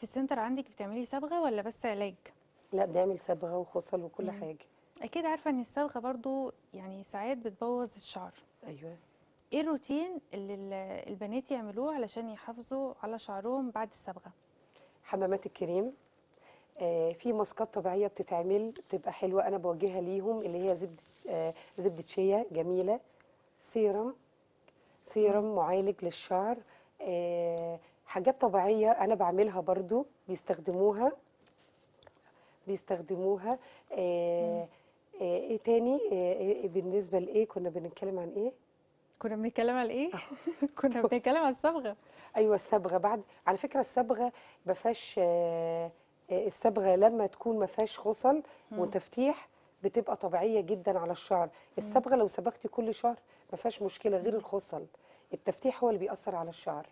في السنتر عندك بتعملي صبغه ولا بس علاج لا بنعمل صبغه وخصل وكل مم. حاجه اكيد عارفه ان الصبغه برضو يعني ساعات بتبوظ الشعر ايوه ايه الروتين اللي البنات يعملوه علشان يحافظوا على شعرهم بعد الصبغه حمامات الكريم آه في ماسكات طبيعيه بتتعمل بتبقى حلوه انا بوجهها ليهم اللي هي زبده آه زبده شيا جميله سيرم سيرم معالج للشعر آه حاجات طبيعية أنا بعملها برضو بيستخدموها بيستخدموها آه, آه، ايه تاني آه،, آه بالنسبة لإيه كنا بنتكلم عن إيه؟ كنا بنتكلم على ايه؟ كنا بنتكلم على الصبغه ايوه الصبغه بعد على فكره الصبغه ما فيهاش آه، الصبغه لما تكون ما فيهاش غسل وتفتيح بتبقى طبيعيه جدا على الشعر الصبغه لو صبغتي كل شهر ما فيهاش مشكله غير الغسل التفتيح هو اللي بيأثر على الشعر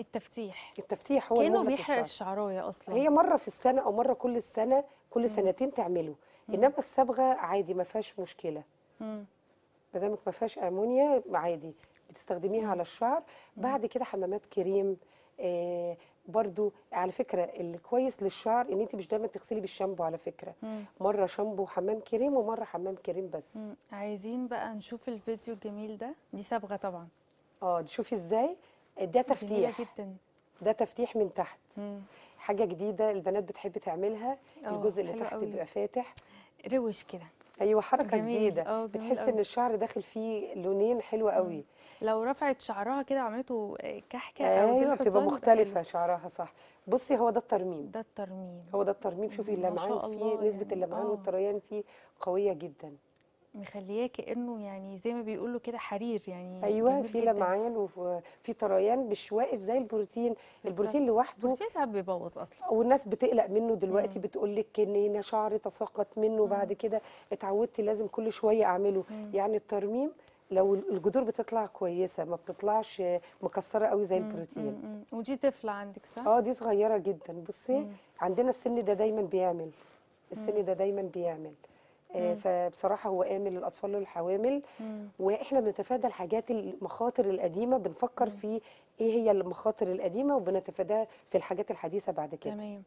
التفتيح التفتيح هو كانه بيحرق الشعرايه اصلا هي مره في السنه او مره كل السنه كل مم. سنتين تعمله مم. انما الصبغه عادي ما فيهاش مشكله ما دامك ما فيهاش امونيا عادي بتستخدميها مم. على الشعر بعد كده حمامات كريم آه برضو على فكره الكويس للشعر ان انت مش دايما تغسلي بالشامبو على فكره مم. مره شامبو وحمام كريم ومره حمام كريم بس مم. عايزين بقى نشوف الفيديو الجميل ده دي صبغه طبعا اه شوفي ازاي ده تفتيح جدا ده تفتيح من تحت مم. حاجه جديده البنات بتحب تعملها آه، الجزء اللي تحت بيبقى فاتح روش كده ايوه حركه جميل. جديده آه، بتحس أوي. ان الشعر داخل فيه لونين حلوه قوي لو رفعت شعرها كده وعملته كحكه ايوه بتبقى مختلفه شعرها صح بصي هو ده الترميم ده الترميم هو ده الترميم شوفي اللمعان فيه نسبه يعني. اللمعان آه. والطريان فيه قويه جدا مخلياه كانه يعني زي ما بيقولوا كده حرير يعني ايوه في لمعان وفي طريان مش واقف زي البروتين البروتين لوحده البروتين ساعات بيبوظ اصلا والناس بتقلق منه دلوقتي بتقول لك ان هنا شعر تساقط منه مم. بعد كده اتعودت لازم كل شويه اعمله مم. يعني الترميم لو الجذور بتطلع كويسه ما بتطلعش مكسره قوي زي البروتين ودي طفله عندك صح اه دي صغيره جدا بصي عندنا السن ده دا دايما بيعمل السن ده دا دايما بيعمل آه، فبصراحه هو امن للاطفال والحوامل واحنا بنتفادى الحاجات المخاطر القديمه بنفكر في ايه هي المخاطر القديمه وبنتفاداها في الحاجات الحديثه بعد كده تمام